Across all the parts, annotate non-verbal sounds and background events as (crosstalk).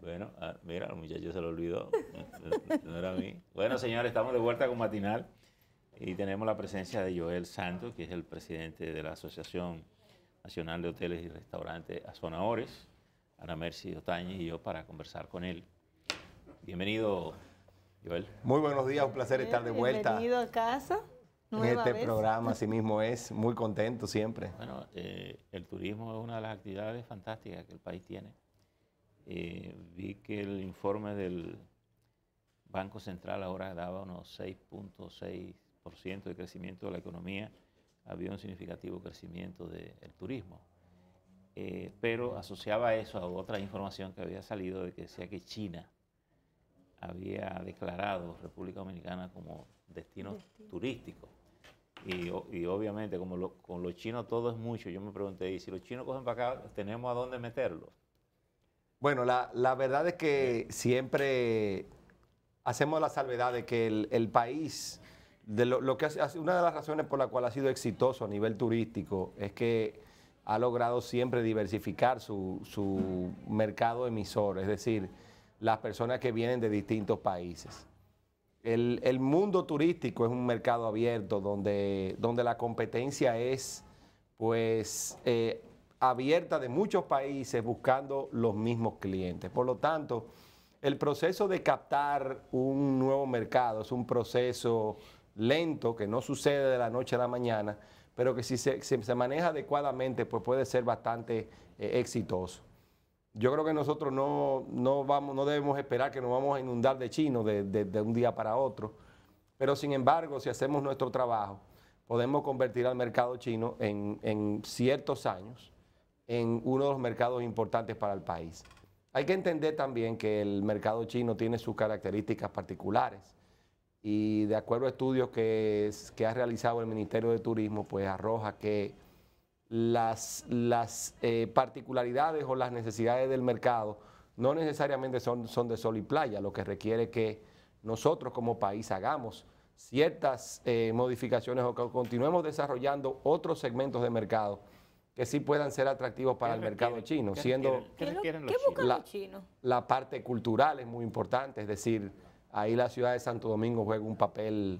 Bueno. Ah, mira, el muchacho se lo olvidó. No era a mí. Bueno, señores, estamos de vuelta con Matinal y tenemos la presencia de Joel Santos, que es el presidente de la Asociación Nacional de Hoteles y Restaurantes Azonaores, Ana Mercy Otañez y yo para conversar con él. Bienvenido, Joel. Muy buenos días, un placer estar de vuelta. Bienvenido a casa. En este programa, así (laughs) mismo es, muy contento siempre. Bueno, eh, el turismo es una de las actividades fantásticas que el país tiene eh, vi que el informe del Banco Central ahora daba unos 6.6% de crecimiento de la economía. Había un significativo crecimiento del turismo. Eh, pero asociaba eso a otra información que había salido de que decía que China había declarado República Dominicana como destino, turístico. Y, obviamente, como con los chinos todo es mucho, yo me pregunté, ¿y si los chinos cogen para acá, tenemos a dónde meterlos? Bueno, la, verdad es que siempre hacemos la salvedad de que el, país, de lo, que hace, una de las razones por la cual ha sido exitoso a nivel turístico es que ha logrado siempre diversificar su, mercado emisor, es decir, las personas que vienen de distintos países. El, mundo turístico es un mercado abierto donde, donde la competencia es pues eh, abierta de muchos países buscando los mismos clientes. Por lo tanto, el proceso de captar un nuevo mercado es un proceso lento que no sucede de la noche a la mañana, pero que si se, maneja adecuadamente, pues puede ser bastante eh, exitoso. Yo creo que nosotros no, vamos, no debemos esperar que nos vamos a inundar de chinos de, un día para otro, pero sin embargo, si hacemos nuestro trabajo, podemos convertir al mercado chino en, en ciertos años en uno de los mercados importantes para el país. Hay que entender también que el mercado chino tiene sus características particulares y de acuerdo a estudios que, ha realizado el Ministerio de Turismo, pues arroja que las, eh, particularidades o las necesidades del mercado no necesariamente son, son de sol y playa, lo que requiere que nosotros como país hagamos ciertas eh, modificaciones o que continuemos desarrollando otros segmentos de mercado que sí puedan ser atractivos para el mercado chino, siendo la, parte cultural es muy importante, es decir, ahí la ciudad de Santo Domingo juega un papel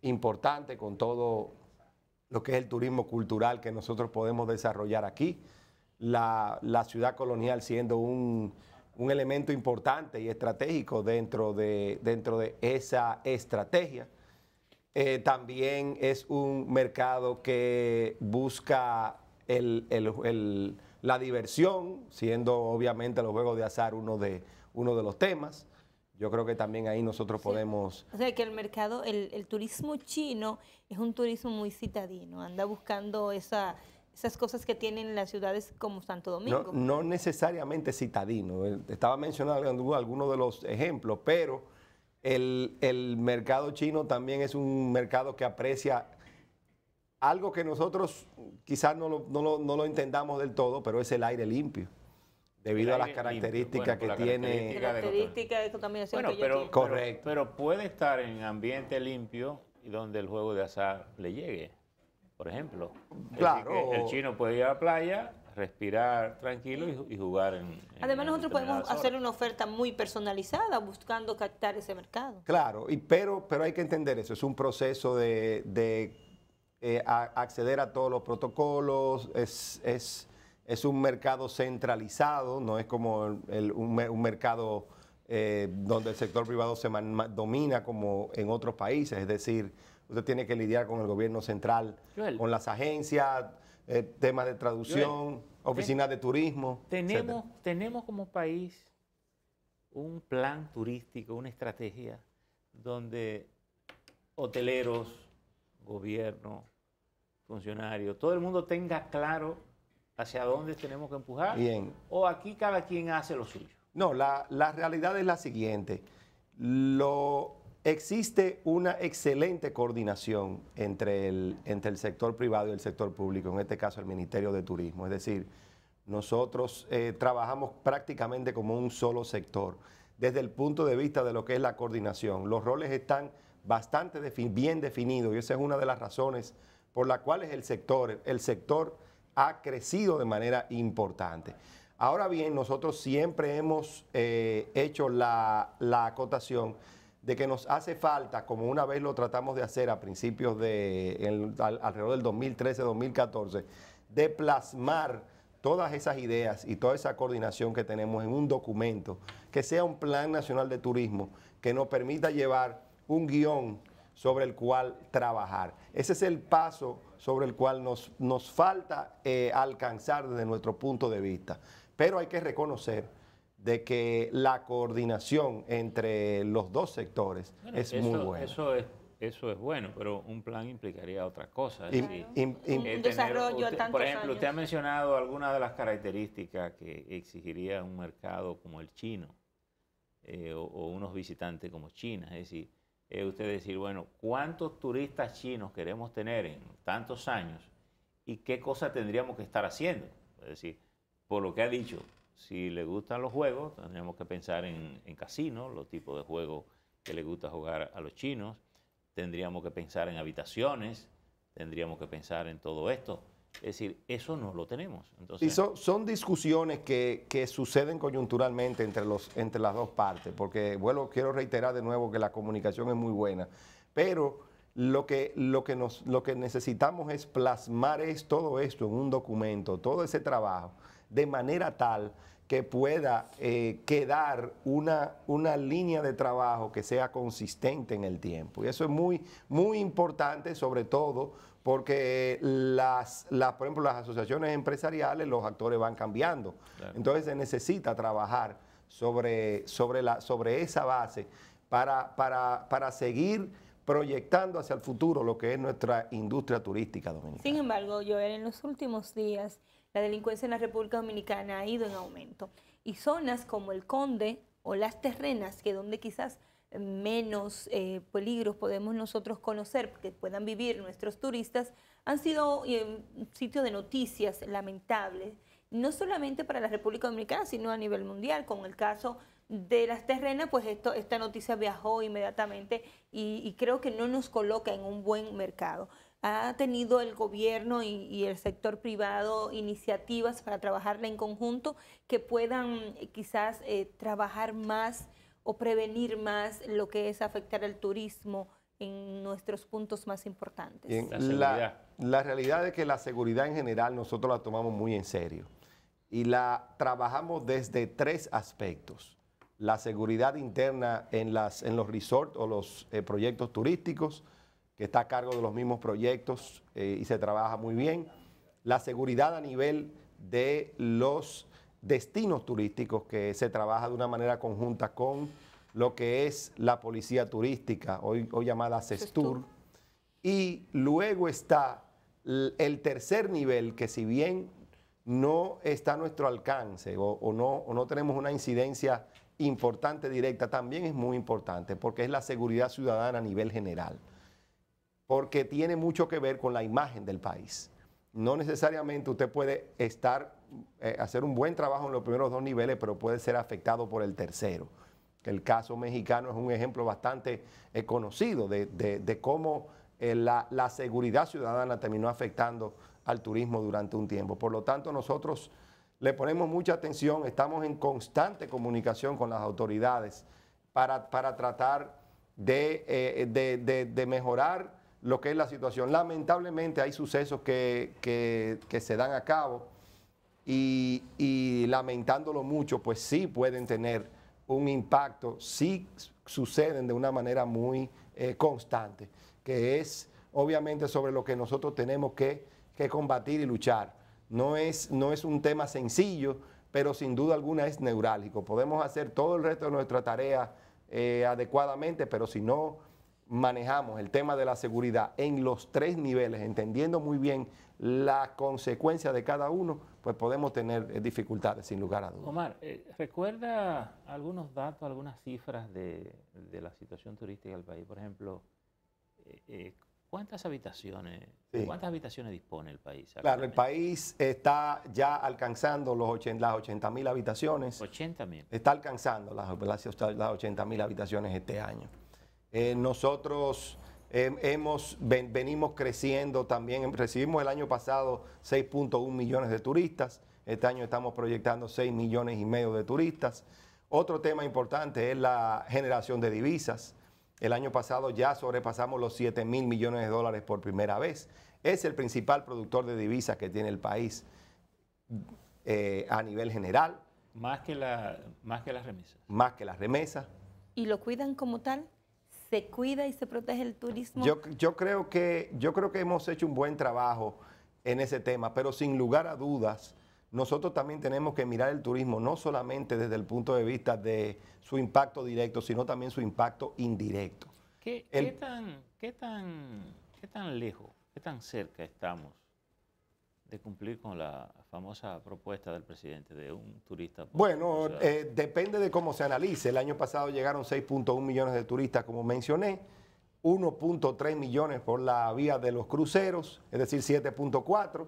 importante con todo lo que es el turismo cultural que nosotros podemos desarrollar aquí, la, ciudad colonial siendo un, elemento importante y estratégico dentro de, dentro de esa estrategia. Eh, también es un mercado que busca el, la diversión, siendo obviamente los juegos de azar uno de, uno de los temas. Yo creo que también ahí nosotros podemos... O sea, que el mercado, el, turismo chino es un turismo muy citadino, anda buscando esa, esas cosas que tienen las ciudades como Santo Domingo. No, no necesariamente citadino, eh, estaba mencionando algunos de los ejemplos, pero el, el mercado chino también es un mercado que aprecia algo que nosotros quizás no lo, no, entendamos del todo, pero es el aire limpio, debido a las características que tiene. Característica de, de bueno, pero, correcto. Pero, puede estar en ambiente limpio y donde el juego de azar le llegue, por ejemplo. Claro. el chino puede ir a la playa, respirar tranquilo y, jugar en... Además nosotros podemos hacer una oferta muy personalizada buscando captar ese mercado. Claro, y, pero, pero hay que entender eso, es un proceso de eh, acceder a todos los protocolos, es, es, un mercado centralizado, no es como un, mercado eh, donde el sector privado se domina como en otros países, es decir, usted tiene que lidiar con el gobierno central, con las agencias, eh, temas de traducción, oficinas de turismo. Tenemos, tenemos como país un plan turístico, una estrategia donde hoteleros, gobierno, funcionario, todo el mundo tenga claro hacia dónde tenemos que empujar? Bien. ¿O aquí cada quien hace lo suyo? No, la, realidad es la siguiente. Lo, existe una excelente coordinación entre el, entre el sector privado y el sector público, en este caso el Ministerio de Turismo. Es decir, nosotros eh, trabajamos prácticamente como un solo sector. Desde el punto de vista de lo que es la coordinación, los roles están bastante bien definidos y esa es una de las razones por la cual el sector, el sector ha crecido de manera importante. Ahora bien, nosotros siempre hemos eh, hecho la, acotación de que nos hace falta, como una vez lo tratamos de hacer a principios de, alrededor del 2013-2014, de plasmar todas esas ideas y toda esa coordinación que tenemos en un documento, que sea un plan nacional de turismo, que nos permita llevar un guión sobre el cual trabajar. Ese es el paso sobre el cual nos, falta eh, alcanzar desde nuestro punto de vista. Pero hay que reconocer de que la coordinación entre los dos sectores es muy buena. Eso es eso es bueno, pero un plan implicaría otra cosa. Eh, desarrollo Por ejemplo, usted ha mencionado algunas de las características que exigiría un mercado como el chino eh, o, unos visitantes como China. Es decir, es eh, usted decir, bueno, ¿cuántos turistas chinos queremos tener en tantos años y qué cosa tendríamos que estar haciendo? Es decir, por lo que ha dicho, si le gustan los juegos, tendríamos que pensar en, en casinos, los tipos de juegos que le gusta jugar a los chinos, tendríamos que pensar en habitaciones, tendríamos que pensar en todo esto. Es decir, eso no lo tenemos. Entonces, y son, discusiones que, suceden coyunturalmente entre, los, entre las dos partes, porque bueno, quiero reiterar de nuevo que la comunicación es muy buena, pero lo que, lo que, nos, lo que necesitamos es plasmar es todo esto en un documento, todo ese trabajo, de manera tal que pueda eh, quedar una, una línea de trabajo que sea consistente en el tiempo. Y eso es muy, muy importante, sobre todo porque las, las, por ejemplo, las asociaciones empresariales, los actores van cambiando. Entonces se necesita trabajar sobre, sobre, la, sobre esa base para, para, para seguir proyectando hacia el futuro lo que es nuestra industria turística dominicana. Sin embargo, Joel, en los últimos días la delincuencia en la República Dominicana ha ido en aumento y zonas como el Conde o las Terrenas, que donde quizás menos eh, peligros podemos nosotros conocer, que puedan vivir nuestros turistas, han sido eh, un sitio de noticias lamentables, no solamente para la República Dominicana, sino a nivel mundial, con el caso de las terrenas, pues esto, esta noticia viajó inmediatamente y, creo que no nos coloca en un buen mercado. Ha tenido el gobierno y, el sector privado iniciativas para trabajarla en conjunto que puedan eh, quizás trabajar más o prevenir más lo que es afectar el turismo en nuestros puntos más importantes. la, realidad es que la seguridad en general nosotros la tomamos muy en serio y la trabajamos desde tres aspectos. La seguridad interna en, las, en los resorts o los eh, proyectos turísticos, que está a cargo de los mismos proyectos eh, y se trabaja muy bien. La seguridad a nivel de los destinos turísticos que se trabaja de una manera conjunta con lo que es la policía turística, hoy, llamada CESTUR. Y luego está el tercer nivel, que si bien no está a nuestro alcance o no tenemos una incidencia importante directa, también es muy importante porque es la seguridad ciudadana a nivel general, porque tiene mucho que ver con la imagen del país no necesariamente usted puede estar, eh, hacer un buen trabajo en los primeros dos niveles, pero puede ser afectado por el tercero. El caso mexicano es un ejemplo bastante eh, conocido de, cómo eh, la, seguridad ciudadana terminó afectando al turismo durante un tiempo. Por lo tanto, nosotros le ponemos mucha atención, estamos en constante comunicación con las autoridades para, tratar de, de mejorar lo que es la situación. Lamentablemente hay sucesos que, se dan a cabo y, lamentándolo mucho, pues sí pueden tener un impacto, si suceden de una manera muy eh, constante, que es obviamente sobre lo que nosotros tenemos que, combatir y luchar. No es, no es un tema sencillo, pero sin duda alguna es neurálgico. Podemos hacer todo el resto de nuestra tarea eh, adecuadamente, pero si no manejamos el tema de la seguridad en los tres niveles, entendiendo muy bien la consecuencia de cada uno, pues podemos tener eh, dificultades, sin lugar a dudas. Omar, eh, ¿recuerda algunos datos, algunas cifras de, la situación turística del país? Por ejemplo, eh, ¿cuántas habitaciones, ¿cuántas habitaciones dispone el país? Claro, el país está ya alcanzando los 80, las 80.000 habitaciones. 80 Está alcanzando las, las habitaciones este año. Eh, nosotros hemos, venimos creciendo también, recibimos el año pasado 6.1 millones de turistas, este año estamos proyectando 6 millones y medio de turistas. Otro tema importante es la generación de divisas. El año pasado ya sobrepasamos los 7 mil millones de dólares por primera vez. Es el principal productor de divisas que tiene el país eh, a nivel general. Más que, la, más que las remesas. Más que las remesas. ¿Y lo cuidan como tal? se cuida y se protege el turismo? Yo, creo que, yo creo que hemos hecho un buen trabajo en ese tema, pero sin lugar a dudas, nosotros también tenemos que mirar el turismo no solamente desde el punto de vista de su impacto directo, sino también su impacto indirecto. ¿Qué, qué tan, tan, qué tan lejos, qué tan cerca estamos de cumplir con la famosa propuesta del presidente de un turista? bueno, eh, depende de cómo se analice. El año pasado llegaron 6.1 millones de turistas, como mencioné, 1.3 millones por la vía de los cruceros, es decir, 7.4.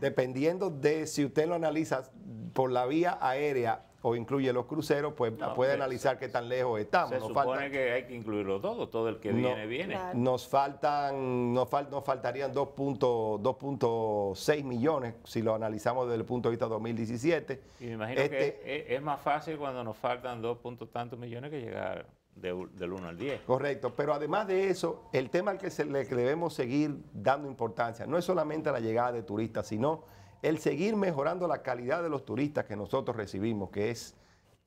Dependiendo de si usted lo analiza por la vía aérea o incluye los cruceros, pues puede pues, analizar qué tan lejos estamos. Se supone que hay que incluirlo todo, todo el que viene, viene. Nos faltan, nos, faltarían 2.6 millones si lo analizamos desde el punto de vista 2017. Y me imagino este que es, más fácil cuando nos faltan 2. tantos millones que llegar del 1 al 10. Correcto, pero además de eso, el tema al que, se, le, que debemos seguir dando importancia no es solamente la llegada de turistas, sino el seguir mejorando la calidad de los turistas que nosotros recibimos, que es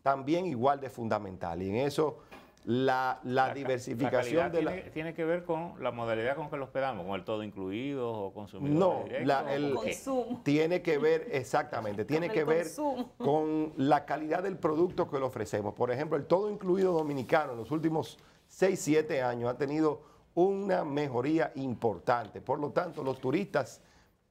también igual de fundamental. Y en eso la, diversificación de la... Tiene, que ver con la modalidad con que lo hospedamos, con el todo incluido o consumidor No, el eh, Tiene que ver, exactamente, tiene que ver con la calidad del producto que le ofrecemos. Por ejemplo, el todo incluido dominicano en los últimos 6, 7 años ha tenido una mejoría importante. Por lo tanto, los turistas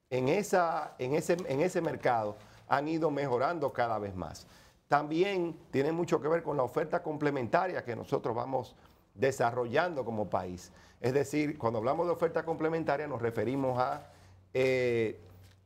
en, esa, en, ese, en ese mercado han ido mejorando cada vez más. También tiene mucho que ver con la oferta complementaria que nosotros vamos desarrollando como país. Es decir, cuando hablamos de oferta complementaria nos referimos a eh,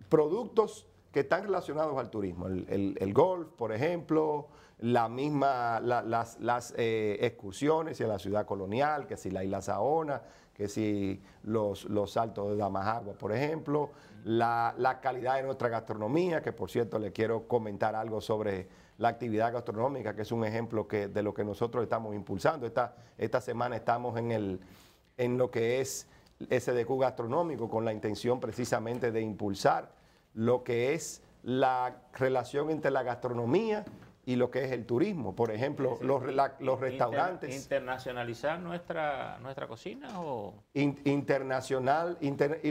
productos que están relacionados al turismo. El, el golf, por ejemplo, la misma, las, las eh, excursiones a la ciudad colonial, que si la isla Saona, que si los, saltos de Damajagua, por ejemplo, la, la, calidad de nuestra gastronomía, que por cierto le quiero comentar algo sobre la actividad gastronómica, que es un ejemplo que, de lo que nosotros estamos impulsando. Esta, esta semana estamos en, el, en lo que es SDQ gastronómico con la intención precisamente de impulsar lo que es la relación entre la gastronomía y lo que es el turismo. Por ejemplo, los, los restaurantes. ¿Internacionalizar nuestra, nuestra cocina? o Internacional,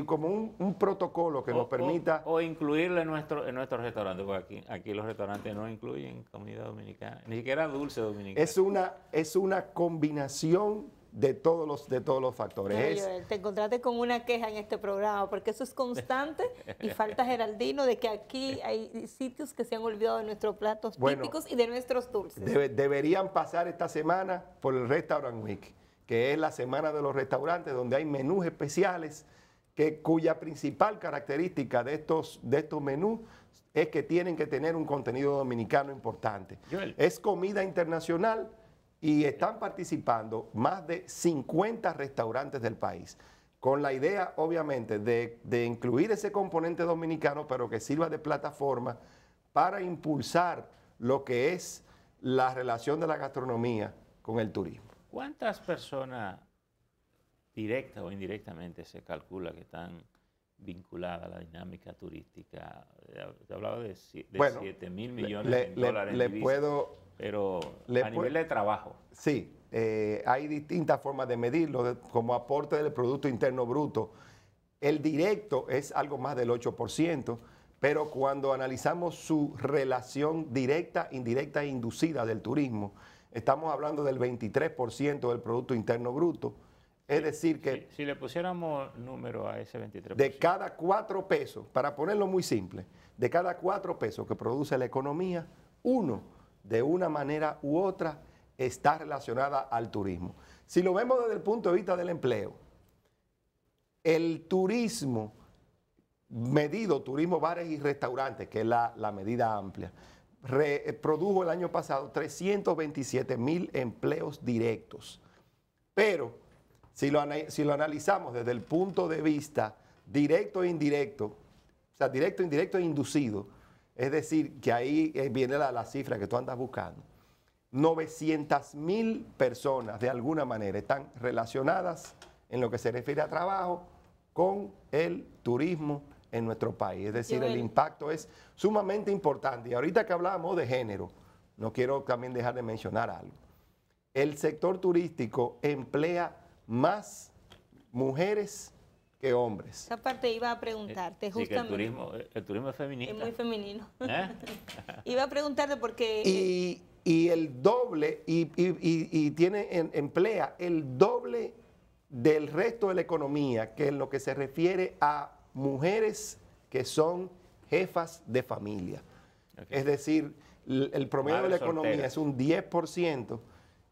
como un, protocolo que nos permita. O, incluirle nuestro, en nuestros restaurantes, porque aquí, aquí los restaurantes no incluyen comida dominicana, ni siquiera dulce dominicano. Es una, es una combinación de todos los, de todos los factores. te encontraste con una queja en este programa, porque eso es constante y (laughs) falta Geraldino de que aquí hay sitios que se han olvidado de nuestros platos típicos y de nuestros dulces. deberían pasar esta semana por el Restaurant Week, que es la semana de los restaurantes donde hay menús especiales. Que, cuya principal característica de estos, de estos menús es que tienen que tener un contenido dominicano importante. Es comida internacional, y están participando más de 50 restaurantes del país, con la idea, obviamente, de, incluir ese componente dominicano, pero que sirva de plataforma para impulsar lo que es la relación de la gastronomía con el turismo. ¿Cuántas personas, directa o indirectamente, se calcula que están vinculada a la dinámica turística. Se hablaba de, 7 mil millones de dólares. Le, puedo, pero a nivel de trabajo. Sí, eh, hay distintas formas de medirlo, como aporte del Producto Interno Bruto. El directo es algo más del 8%, pero cuando analizamos su relación directa, indirecta e inducida del turismo, estamos hablando del 23% del Producto Interno Bruto es decir que... Si, le pusiéramos número a ese 23%. De cada cuatro pesos, para ponerlo muy simple, de cada cuatro pesos que produce la economía, uno, de una manera u otra, está relacionada al turismo. Si lo vemos desde el punto de vista del empleo, el turismo medido, turismo, bares y restaurantes, que es la, medida amplia, eh, produjo el año pasado 327 mil empleos directos. Pero si lo, analizamos desde el punto de vista directo e indirecto, o sea, directo, indirecto e inducido, es decir, que ahí eh, viene la, cifra que tú andas buscando. 900 mil personas, de alguna manera, están relacionadas en lo que se refiere a trabajo con el turismo en nuestro país. Es decir, el impacto es sumamente importante. Y ahorita que hablamos de género, no quiero también dejar de mencionar algo. El sector turístico emplea más mujeres que hombres. Esa parte iba a preguntarte, eh, justamente. Sí, el, turismo, eh, el turismo es feminista. Es muy femenino. ¿Eh? (laughs) iba a preguntarte porque... Y, y el doble, y, tiene, emplea el doble del resto de la economía, que es lo que se refiere a mujeres que son jefas de familia. Es decir, el, promedio de la economía es un 10%,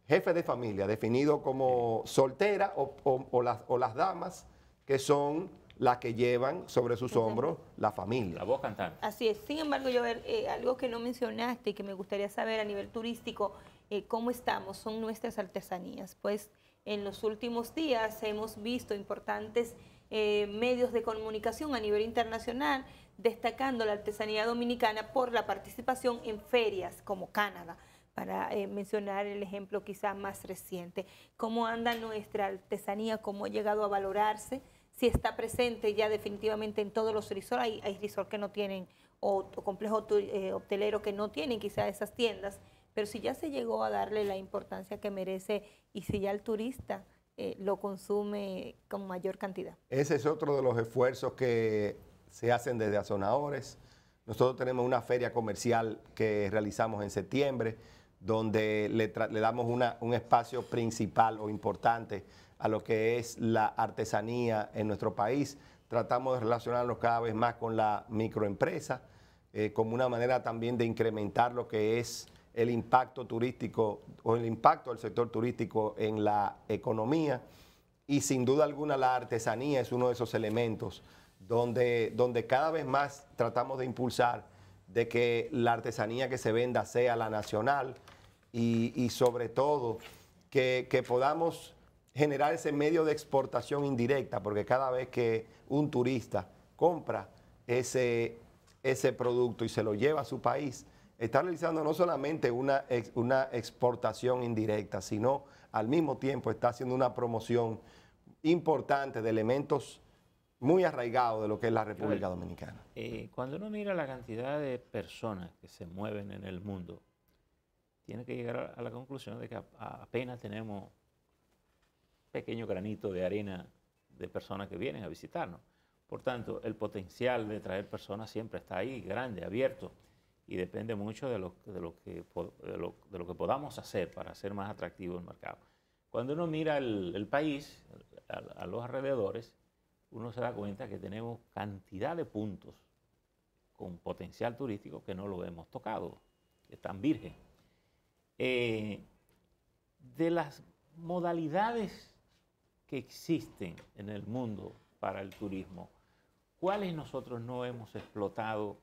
jefe de familia, definido como soltera o, las, o las damas que son las que llevan sobre sus hombros la familia. La voz cantante. Así es. Sin embargo, yo eh, algo que no mencionaste y que me gustaría saber a nivel turístico, eh, cómo estamos, son nuestras artesanías. Pues en los últimos días hemos visto importantes eh, medios de comunicación a nivel internacional destacando la artesanía dominicana por la participación en ferias como Canadá, para eh, mencionar el ejemplo quizás más reciente. ¿Cómo anda nuestra artesanía? ¿Cómo ha llegado a valorarse? Si está presente ya definitivamente en todos los resorts, hay, hay resorts que no tienen, o, complejos eh, hoteleros que no tienen quizás esas tiendas, pero si ya se llegó a darle la importancia que merece y si ya el turista eh, lo consume con mayor cantidad. Ese es otro de los esfuerzos que se hacen desde Azonadores. Nosotros tenemos una feria comercial que realizamos en septiembre donde le, damos un espacio principal o importante a lo que es la artesanía en nuestro país. Tratamos de relacionarnos cada vez más con la microempresa, eh, como una manera también de incrementar lo que es el impacto turístico o el impacto del sector turístico en la economía. Y sin duda alguna la artesanía es uno de esos elementos donde cada vez más tratamos de impulsar de que la artesanía que se venda sea la nacional y, sobre todo que, podamos generar ese medio de exportación indirecta, porque cada vez que un turista compra ese, ese producto y se lo lleva a su país, está realizando no solamente una, una exportación indirecta, sino al mismo tiempo está haciendo una promoción importante de elementos muy arraigado de lo que es la República Dominicana. Eh, cuando uno mira la cantidad de personas que se mueven en el mundo, tiene que llegar a la conclusión de que apenas tenemos pequeño granito de arena de personas que vienen a visitarnos. Por tanto, el potencial de traer personas siempre está ahí, grande, abierto, y depende mucho de lo, de lo, que, de lo, que podamos hacer para hacer más atractivo el mercado. Cuando uno mira el, país, a los alrededores, uno se da cuenta que tenemos cantidad de puntos con potencial turístico que no lo hemos tocado, que están virgen. Eh, de las modalidades que existen en el mundo para el turismo, ¿cuáles nosotros no hemos explotado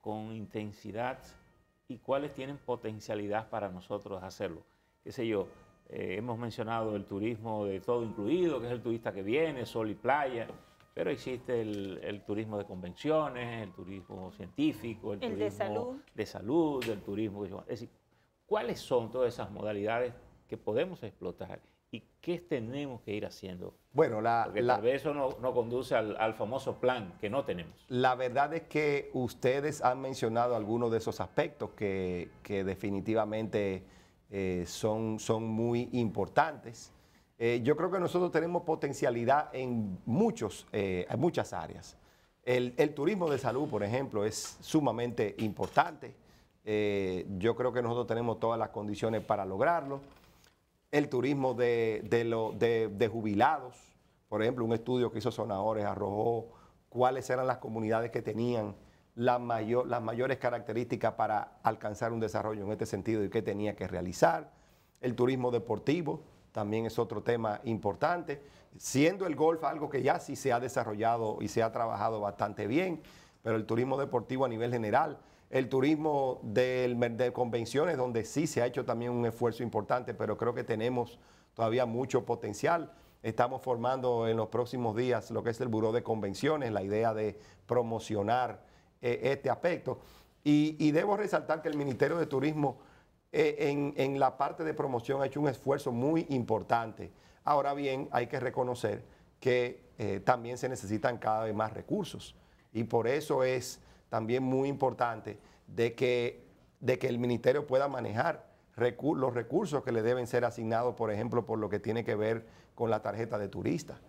con intensidad y cuáles tienen potencialidad para nosotros hacerlo? ¿Qué sé yo? Eh, hemos mencionado el turismo de todo incluido, que es el turista que viene, sol y playa, pero existe el, turismo de convenciones, el turismo científico, el, turismo de salud. de salud, el turismo... Es decir, ¿cuáles son todas esas modalidades que podemos explotar y qué tenemos que ir haciendo. Bueno, la, Porque tal vez eso no, conduce al, famoso plan que no tenemos. La verdad es que ustedes han mencionado algunos de esos aspectos que definitivamente eh, son, son muy importantes. Eh, yo creo que nosotros tenemos potencialidad en, muchos, eh, en muchas áreas. El, turismo de salud, por ejemplo, es sumamente importante. yo creo que nosotros tenemos todas las condiciones para lograrlo. El turismo de, de, de jubilados, por ejemplo, un estudio que hizo Sonadores arrojó cuáles eran las comunidades que tenían las mayores características para alcanzar un desarrollo en este sentido y qué tenía que realizar. El turismo deportivo también es otro tema importante, siendo el golf algo que ya sí se ha desarrollado y se ha trabajado bastante bien, pero el turismo deportivo a nivel general, el turismo de convenciones, donde sí se ha hecho también un esfuerzo importante, pero creo que tenemos todavía mucho potencial. Estamos formando en los próximos días lo que es el Buró de Convenciones, la idea de promocionar eh, este aspecto. Y, debo resaltar que el Ministerio de Turismo eh, en, en la parte de promoción ha hecho un esfuerzo muy importante. Ahora bien, hay que reconocer que eh, también se necesitan cada vez más recursos. Y por eso es también muy importante de que, de que el ministerio pueda manejar los recursos que le deben ser asignados, por ejemplo, por lo que tiene que ver con la tarjeta de turista,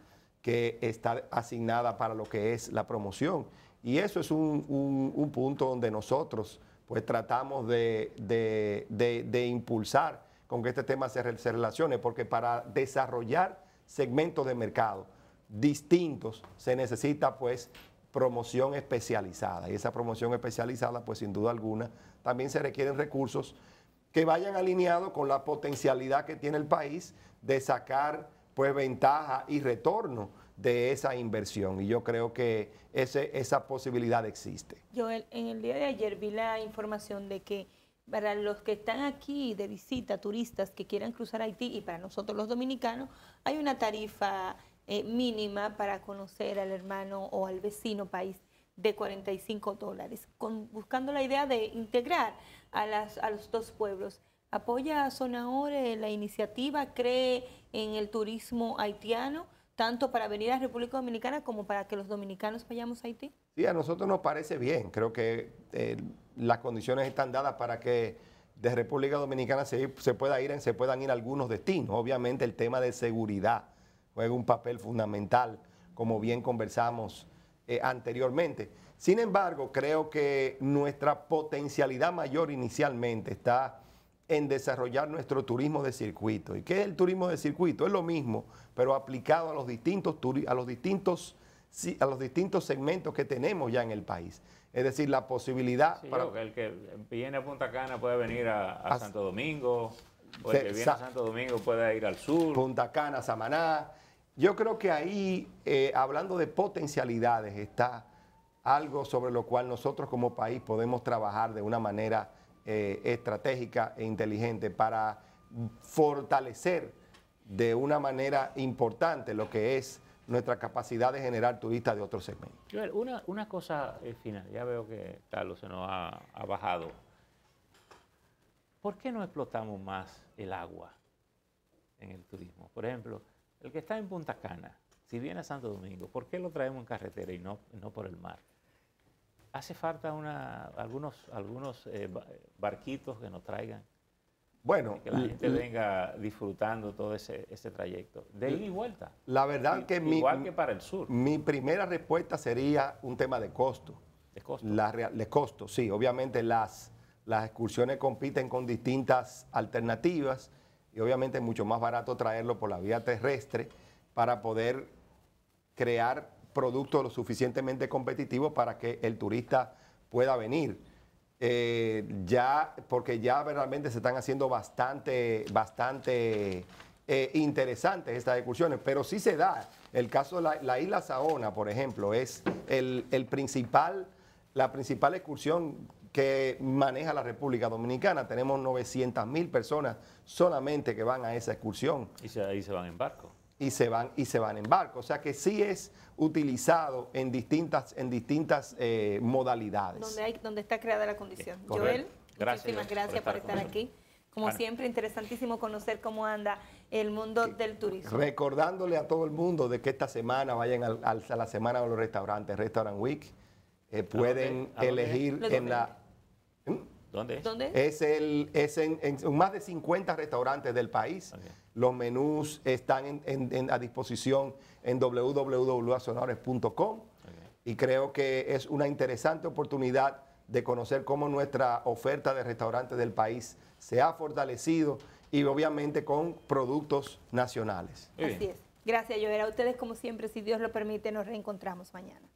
que está asignada para lo que es la promoción y eso es un, punto donde nosotros pues tratamos de, impulsar con que este tema se, se relacione, porque para desarrollar segmentos de mercado distintos se necesita pues promoción especializada. Y esa promoción especializada, pues sin duda alguna, también se requieren recursos que vayan alineados con la potencialidad que tiene el país de sacar pues ventaja y retorno de esa inversión y yo creo que ese, esa posibilidad existe. Yo en el día de ayer vi la información de que para los que están aquí de visita, turistas que quieran cruzar Haití y para nosotros los dominicanos, hay una tarifa eh, mínima para conocer al hermano o al vecino país de 45 dólares, con, buscando la idea de integrar a, los dos pueblos. ¿Apoya a Sonaore la iniciativa? ¿Cree en el turismo haitiano? tanto para venir a República Dominicana como para que los dominicanos vayamos a Haití? Sí, a nosotros nos parece bien. Creo que eh, las condiciones están dadas para que de República Dominicana se, pueda ir, se puedan ir algunos destinos. Obviamente el tema de seguridad juega un papel fundamental, como bien conversamos eh, anteriormente. Sin embargo, creo que nuestra potencialidad mayor inicialmente está en desarrollar nuestro turismo de circuito. ¿Y qué es el turismo de circuito? Es lo mismo, pero aplicado a los distintos, a los distintos, a los distintos segmentos que tenemos ya en el país. Es decir, la posibilidad... para... el que viene a Punta Cana puede venir a, Santo Domingo, o el que viene a Santo Domingo puede ir al sur. Punta Cana, Samaná. Yo creo que ahí, eh, hablando de potencialidades, está algo sobre lo cual nosotros como país podemos trabajar de una manera eh, estratégica e inteligente para fortalecer de una manera importante lo que es nuestra capacidad de generar turistas de otros segmento Una, una cosa eh, final, ya veo que Carlos se nos ha, bajado. ¿Por qué no explotamos más el agua en el turismo? Por ejemplo, el que está en Punta Cana, si viene a Santo Domingo, ¿por qué lo traemos en carretera y no, no por el mar? Hace falta algunos, eh, barquitos que nos traigan. Bueno, que la gente venga disfrutando todo ese, trayecto. De ida y vuelta. La verdad que mi, para el sur. Mi primera respuesta sería un tema de costo. De costo. de costo, sí. Obviamente las excursiones compiten con distintas alternativas y obviamente es mucho más barato traerlo por la vía terrestre para poder crear producto lo suficientemente competitivo para que el turista pueda venir. Eh, ya, porque ya realmente se están haciendo bastante, bastante eh, interesantes estas excursiones, pero sí se da. El caso de la, isla Saona, por ejemplo, es el, principal, la principal excursión que maneja la República Dominicana. Tenemos 900 mil personas solamente que van a esa excursión. Y ahí se van en barco y se van, y se van en barco. O sea que sí es utilizado en distintas, en distintas eh, modalidades. Donde, está creada la condición. Joel, gracias, muchísimas gracias por estar, aquí. Como siempre, interesantísimo conocer cómo anda el mundo del turismo. Recordándole a todo el mundo de que esta semana vayan a la semana de los restaurantes, Restaurant Week. Eh, pueden elegir en la ¿Dónde es? Es, el, es en, más de 50 restaurantes del país. Los menús están en, a disposición en www.sonores.com. y creo que es una interesante oportunidad de conocer cómo nuestra oferta de restaurantes del país se ha fortalecido y obviamente con productos nacionales. Así es. Gracias, Joel. A ustedes, como siempre, si Dios lo permite, nos reencontramos mañana.